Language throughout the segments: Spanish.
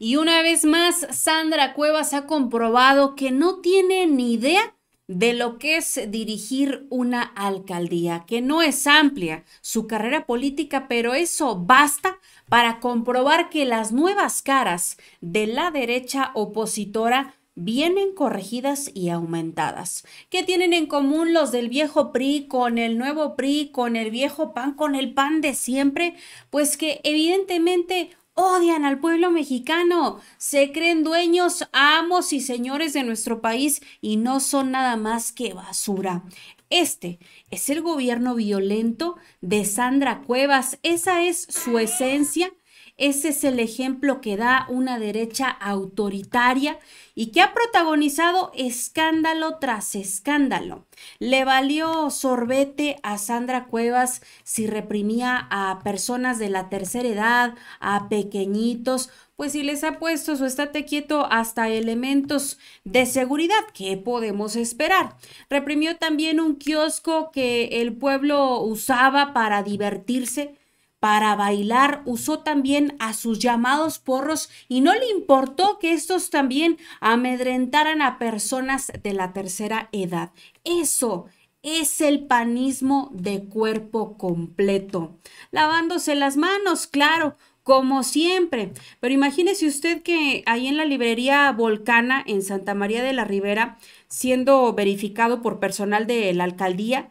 Y una vez más, Sandra Cuevas ha comprobado que no tiene ni idea de lo que es dirigir una alcaldía, que no es amplia su carrera política, pero eso basta para comprobar que las nuevas caras de la derecha opositora vienen corregidas y aumentadas. ¿Qué tienen en común los del viejo PRI con el nuevo PRI, con el viejo PAN, con el PAN de siempre? Pues que evidentemente odian al pueblo mexicano, se creen dueños, amos y señores de nuestro país y no son nada más que basura. Este es el gobierno violento de Sandra Cuevas, esa es su esencia ese es el ejemplo que da una derecha autoritaria y que ha protagonizado escándalo tras escándalo. Le valió sorbete a Sandra Cuevas si reprimía a personas de la tercera edad, a pequeñitos, pues si les ha puesto su estate quieto hasta elementos de seguridad, ¿qué podemos esperar? Reprimió también un kiosco que el pueblo usaba para divertirse para bailar, usó también a sus llamados porros y no le importó que estos también amedrentaran a personas de la tercera edad. Eso es el panismo de cuerpo completo. Lavándose las manos, claro, como siempre. Pero imagínese usted que ahí en la librería Volcana, en Santa María de la Ribera, siendo verificado por personal de la alcaldía,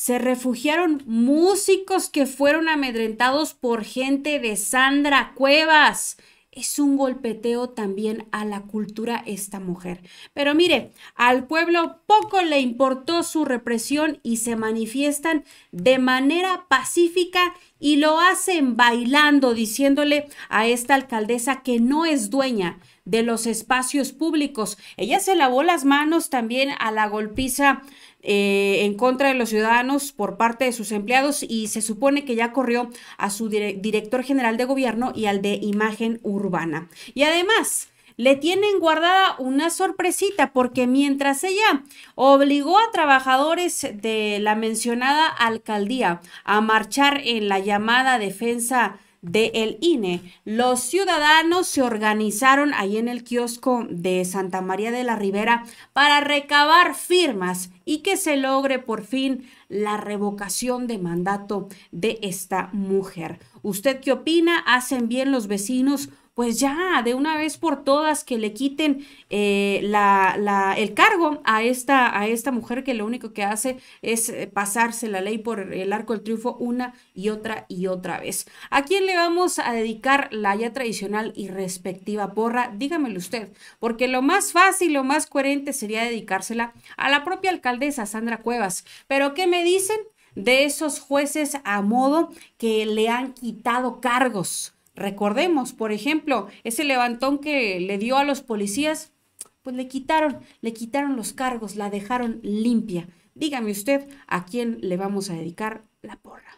se refugiaron músicos que fueron amedrentados por gente de Sandra Cuevas. Es un golpeteo también a la cultura esta mujer. Pero mire, al pueblo poco le importó su represión y se manifiestan de manera pacífica y lo hacen bailando, diciéndole a esta alcaldesa que no es dueña de los espacios públicos. Ella se lavó las manos también a la golpiza eh, en contra de los ciudadanos por parte de sus empleados y se supone que ya corrió a su director general de gobierno y al de imagen urbana. Y además le tienen guardada una sorpresita porque mientras ella obligó a trabajadores de la mencionada alcaldía a marchar en la llamada defensa de el INE. Los ciudadanos se organizaron ahí en el kiosco de Santa María de la Ribera para recabar firmas y que se logre por fin la revocación de mandato de esta mujer. ¿Usted qué opina? ¿Hacen bien los vecinos? pues ya de una vez por todas que le quiten eh, la, el cargo a esta, a esta mujer que lo único que hace es eh, pasarse la ley por el arco del triunfo una y otra y otra vez. ¿A quién le vamos a dedicar la ya tradicional y respectiva porra? Dígamelo usted, porque lo más fácil, lo más coherente sería dedicársela a la propia alcaldesa Sandra Cuevas. Pero ¿qué me dicen? de esos jueces a modo que le han quitado cargos Recordemos, por ejemplo, ese levantón que le dio a los policías, pues le quitaron, le quitaron los cargos, la dejaron limpia. Dígame usted a quién le vamos a dedicar la porra.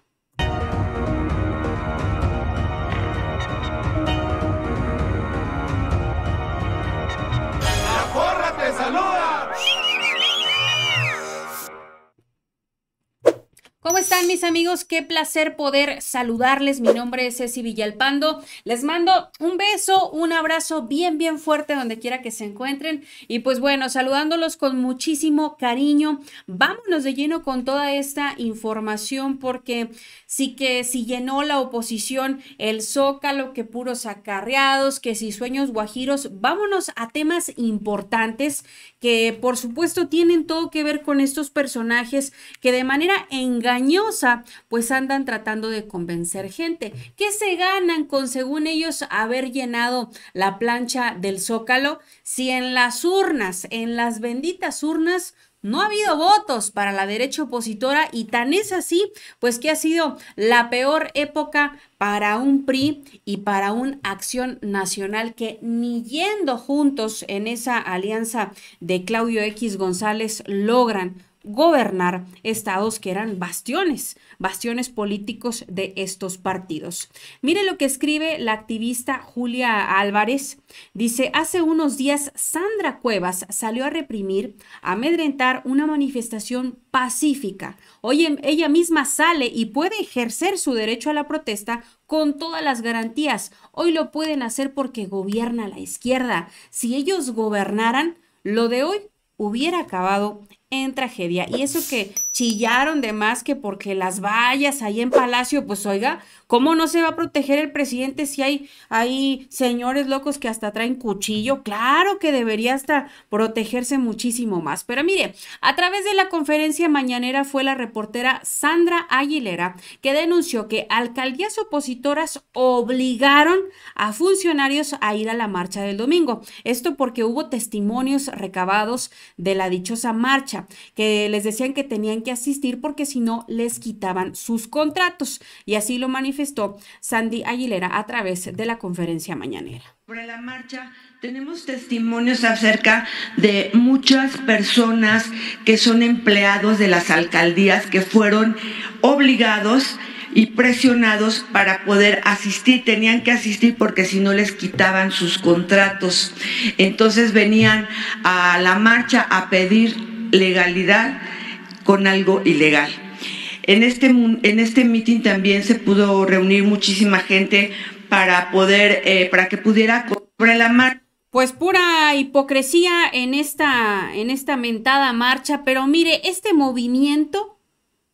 mis amigos, qué placer poder saludarles. Mi nombre es Ceci Villalpando. Les mando un beso, un abrazo bien, bien fuerte donde quiera que se encuentren. Y pues bueno, saludándolos con muchísimo cariño. Vámonos de lleno con toda esta información porque sí que si llenó la oposición el zócalo, que puros acarreados, que si sueños guajiros, vámonos a temas importantes que por supuesto tienen todo que ver con estos personajes que de manera engañosa pues andan tratando de convencer gente. ¿Qué se ganan con, según ellos, haber llenado la plancha del zócalo si en las urnas, en las benditas urnas, no ha habido votos para la derecha opositora y tan es así, pues que ha sido la peor época para un PRI y para un acción nacional que ni yendo juntos en esa alianza de Claudio X González logran gobernar estados que eran bastiones, bastiones políticos de estos partidos. Mire lo que escribe la activista Julia Álvarez. Dice, hace unos días Sandra Cuevas salió a reprimir, amedrentar una manifestación pacífica. Hoy ella misma sale y puede ejercer su derecho a la protesta con todas las garantías. Hoy lo pueden hacer porque gobierna la izquierda. Si ellos gobernaran, lo de hoy hubiera acabado en tragedia. Y eso que chillaron de más que porque las vallas ahí en Palacio, pues oiga, ¿cómo no se va a proteger el presidente si hay, hay señores locos que hasta traen cuchillo? Claro que debería hasta protegerse muchísimo más. Pero mire, a través de la conferencia mañanera fue la reportera Sandra Aguilera que denunció que alcaldías opositoras obligaron a funcionarios a ir a la marcha del domingo. Esto porque hubo testimonios recabados de la dichosa marcha que les decían que tenían que asistir porque si no les quitaban sus contratos. Y así lo manifestó Sandy Aguilera a través de la conferencia mañanera. Por la marcha tenemos testimonios acerca de muchas personas que son empleados de las alcaldías que fueron obligados y presionados para poder asistir. Tenían que asistir porque si no les quitaban sus contratos. Entonces venían a la marcha a pedir legalidad con algo ilegal. En este, en este meeting también se pudo reunir muchísima gente para poder, eh, para que pudiera cobrar la Pues pura hipocresía en esta, en esta mentada marcha, pero mire, este movimiento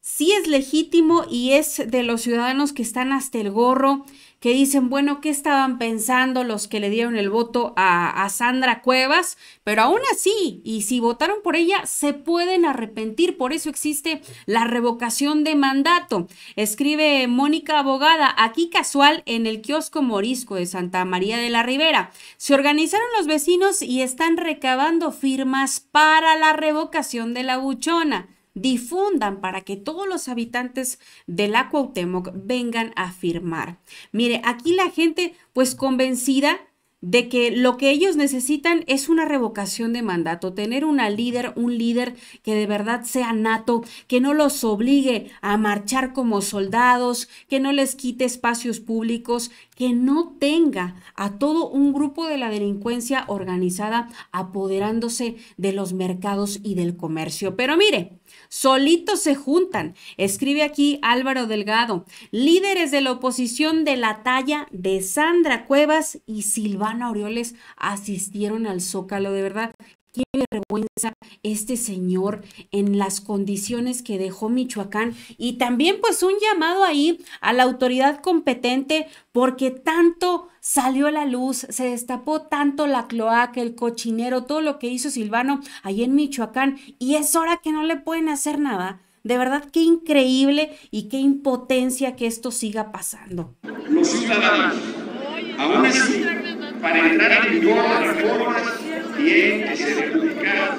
sí es legítimo y es de los ciudadanos que están hasta el gorro que dicen, bueno, ¿qué estaban pensando los que le dieron el voto a, Sandra Cuevas? Pero aún así, y si votaron por ella, se pueden arrepentir. Por eso existe la revocación de mandato. Escribe Mónica Abogada, aquí casual, en el kiosco morisco de Santa María de la Ribera. Se organizaron los vecinos y están recabando firmas para la revocación de la buchona difundan para que todos los habitantes de la vengan a firmar. Mire, aquí la gente pues convencida de que lo que ellos necesitan es una revocación de mandato, tener una líder, un líder que de verdad sea nato, que no los obligue a marchar como soldados, que no les quite espacios públicos, que no tenga a todo un grupo de la delincuencia organizada apoderándose de los mercados y del comercio. Pero mire, solitos se juntan, escribe aquí Álvaro Delgado, líderes de la oposición de la talla de Sandra Cuevas y Silvana Orioles asistieron al Zócalo, de verdad, qué vergüenza este señor en las condiciones que dejó Michoacán y también pues un llamado ahí a la autoridad competente porque tanto salió a la luz, se destapó tanto la cloaca, el cochinero, todo lo que hizo Silvano ahí en Michoacán y es hora que no le pueden hacer nada. De verdad, qué increíble y qué impotencia que esto siga pasando. aún para entrar en la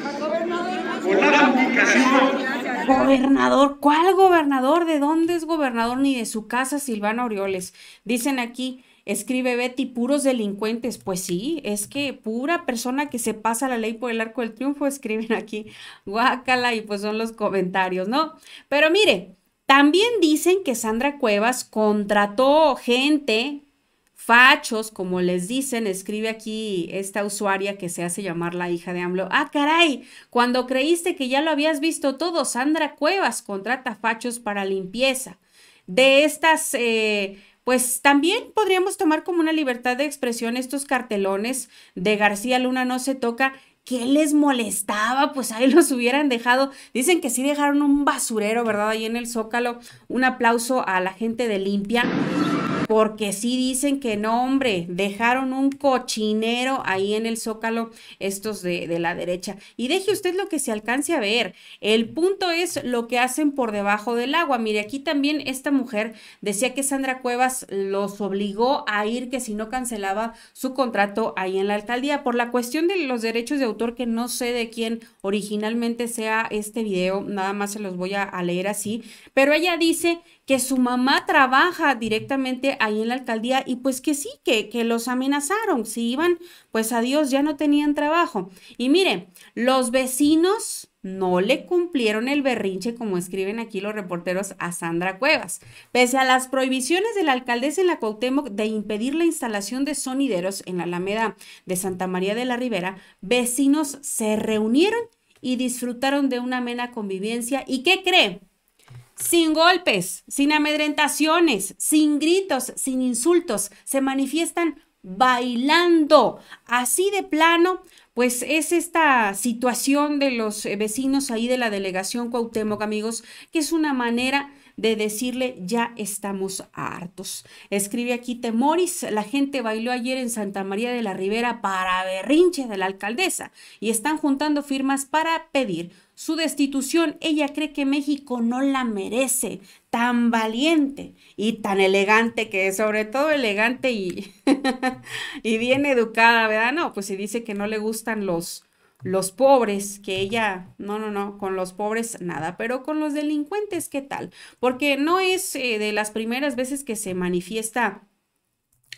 Gobernador, ¿cuál gobernador? ¿De dónde es gobernador? Ni de su casa, Silvana Orioles. Dicen aquí, escribe Betty, puros delincuentes. Pues sí, es que pura persona que se pasa la ley por el arco del triunfo, escriben aquí, guácala, y pues son los comentarios, ¿no? Pero mire, también dicen que Sandra Cuevas contrató gente fachos, como les dicen, escribe aquí esta usuaria que se hace llamar la hija de AMLO. Ah, caray, cuando creíste que ya lo habías visto todo, Sandra Cuevas contrata fachos para limpieza. De estas, eh, pues también podríamos tomar como una libertad de expresión estos cartelones de García Luna no se toca. ¿Qué les molestaba? Pues ahí los hubieran dejado. Dicen que sí dejaron un basurero, ¿verdad? Ahí en el zócalo. Un aplauso a la gente de limpia porque sí dicen que no, hombre, dejaron un cochinero ahí en el zócalo estos de, de la derecha. Y deje usted lo que se alcance a ver. El punto es lo que hacen por debajo del agua. Mire, aquí también esta mujer decía que Sandra Cuevas los obligó a ir, que si no cancelaba su contrato ahí en la alcaldía, por la cuestión de los derechos de autor, que no sé de quién originalmente sea este video, nada más se los voy a leer así, pero ella dice que su mamá trabaja directamente ahí en la alcaldía y pues que sí, que, que los amenazaron, si iban, pues adiós, ya no tenían trabajo. Y miren, los vecinos no le cumplieron el berrinche, como escriben aquí los reporteros, a Sandra Cuevas. Pese a las prohibiciones de la alcaldesa en la Cuauhtémoc de impedir la instalación de sonideros en la Alameda de Santa María de la Ribera, vecinos se reunieron y disfrutaron de una amena convivencia. ¿Y qué cree? sin golpes, sin amedrentaciones, sin gritos, sin insultos, se manifiestan bailando. Así de plano, pues es esta situación de los eh, vecinos ahí de la delegación Cuauhtémoc, amigos, que es una manera de decirle ya estamos hartos. Escribe aquí Temoris, la gente bailó ayer en Santa María de la Ribera para berrinche de la alcaldesa y están juntando firmas para pedir su destitución. Ella cree que México no la merece, tan valiente y tan elegante que es, sobre todo elegante y, y bien educada, ¿verdad? No, pues se dice que no le gustan los los pobres, que ella, no, no, no, con los pobres nada, pero con los delincuentes, ¿qué tal? Porque no es eh, de las primeras veces que se manifiesta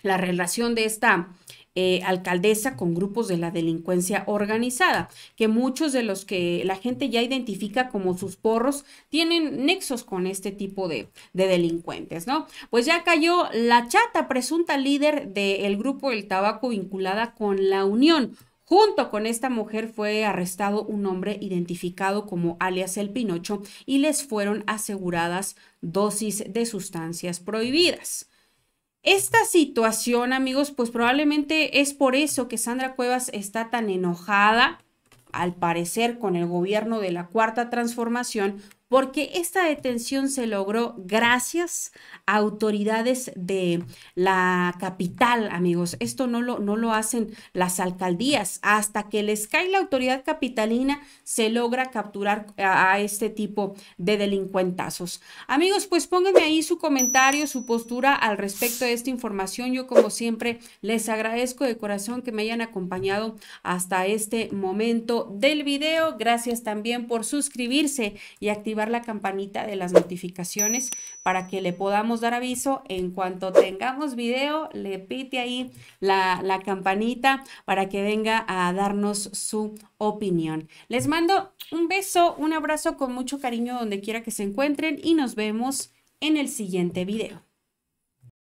la relación de esta eh, alcaldesa con grupos de la delincuencia organizada, que muchos de los que la gente ya identifica como sus porros tienen nexos con este tipo de, de delincuentes, ¿no? Pues ya cayó la chata, presunta líder del grupo El Tabaco vinculada con la Unión, Junto con esta mujer fue arrestado un hombre identificado como alias el Pinocho y les fueron aseguradas dosis de sustancias prohibidas. Esta situación, amigos, pues probablemente es por eso que Sandra Cuevas está tan enojada, al parecer, con el gobierno de la Cuarta Transformación, porque esta detención se logró gracias a autoridades de la capital, amigos. Esto no lo, no lo hacen las alcaldías. Hasta que les cae la autoridad capitalina, se logra capturar a, este tipo de delincuentazos. Amigos, pues pónganme ahí su comentario, su postura al respecto de esta información. Yo, como siempre, les agradezco de corazón que me hayan acompañado hasta este momento del video. Gracias también por suscribirse y activar la campanita de las notificaciones para que le podamos dar aviso en cuanto tengamos video, le pite ahí la, la campanita para que venga a darnos su opinión. Les mando un beso, un abrazo con mucho cariño donde quiera que se encuentren y nos vemos en el siguiente video.